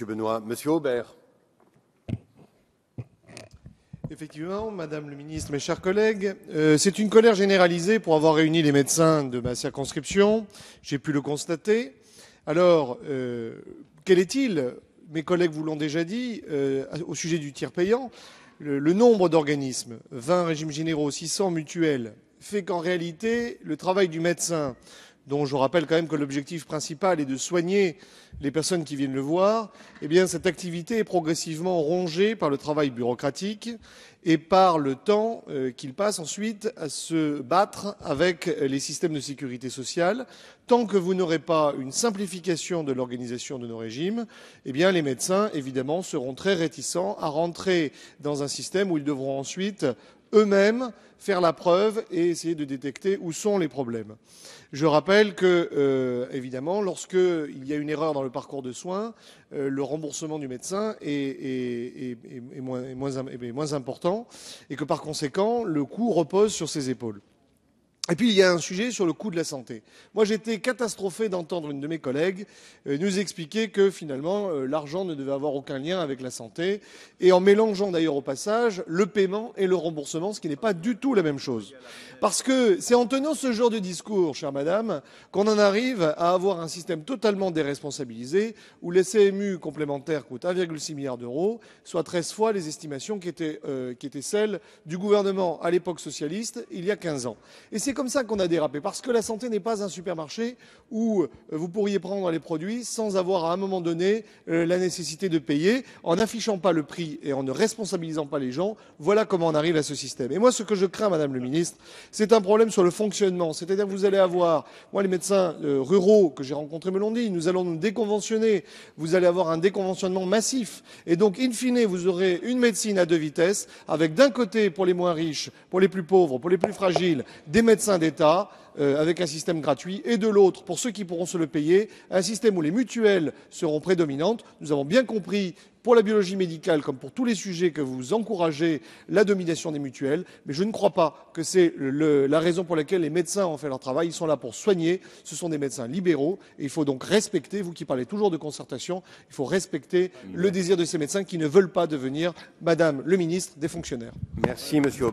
Monsieur Benoît. Monsieur Aubert. Effectivement, Madame le Ministre, mes chers collègues, euh, c'est une colère généralisée pour avoir réuni les médecins de ma circonscription. J'ai pu le constater. Alors, euh, quel est-il Mes collègues vous l'ont déjà dit euh, au sujet du tiers payant. Le, nombre d'organismes, 20 régimes généraux, 600 mutuels, fait qu'en réalité, le travail du médecin dont je rappelle quand même que l'objectif principal est de soigner les personnes qui viennent le voir, eh bien cette activité est progressivement rongée par le travail bureaucratique et par le temps euh, qu'il passe ensuite à se battre avec les systèmes de sécurité sociale. Tant que vous n'aurez pas une simplification de l'organisation de nos régimes, eh bien les médecins évidemment seront très réticents à rentrer dans un système où ils devront ensuite eux-mêmes faire la preuve et essayer de détecter où sont les problèmes. Je rappelle que, euh, évidemment, lorsqu'il y a une erreur dans le parcours de soins, euh, le remboursement du médecin est, moins, important et que, par conséquent, le coût repose sur ses épaules. Et puis, il y a un sujet sur le coût de la santé. Moi, j'étais catastrophé d'entendre une de mes collègues euh, nous expliquer que finalement, euh, l'argent ne devait avoir aucun lien avec la santé, et en mélangeant d'ailleurs au passage le paiement et le remboursement, ce qui n'est pas du tout la même chose. Parce que c'est en tenant ce genre de discours, chère madame, qu'on en arrive à avoir un système totalement déresponsabilisé, où les CMU complémentaires coûtent 1,6 milliard d'euros, soit 13 fois les estimations euh, qui étaient, celles du gouvernement à l'époque socialiste, il y a 15 ans. Et c'est comme ça qu'on a dérapé, parce que la santé n'est pas un supermarché où euh, vous pourriez prendre les produits sans avoir à un moment donné euh, la nécessité de payer, en n'affichant pas le prix et en ne responsabilisant pas les gens. Voilà comment on arrive à ce système. Et moi, ce que je crains, Madame le Ministre, c'est un problème sur le fonctionnement. C'est-à-dire que vous allez avoir, moi, les médecins euh, ruraux que j'ai rencontrés me l'ont dit, nous allons nous déconventionner, vous allez avoir un déconventionnement massif. Et donc, in fine, vous aurez une médecine à deux vitesses, avec d'un côté, pour les moins riches, pour les plus pauvres, pour les plus fragiles, des médecins d'État euh, avec un système gratuit et de l'autre, pour ceux qui pourront se le payer, un système où les mutuelles seront prédominantes. Nous avons bien compris pour la biologie médicale comme pour tous les sujets que vous encouragez la domination des mutuelles, mais je ne crois pas que c'est la raison pour laquelle les médecins ont fait leur travail. Ils sont là pour soigner, ce sont des médecins libéraux, et il faut donc respecter, vous qui parlez toujours de concertation, il faut respecter le désir de ces médecins qui ne veulent pas devenir, Madame le ministre, des fonctionnaires. Merci, Monsieur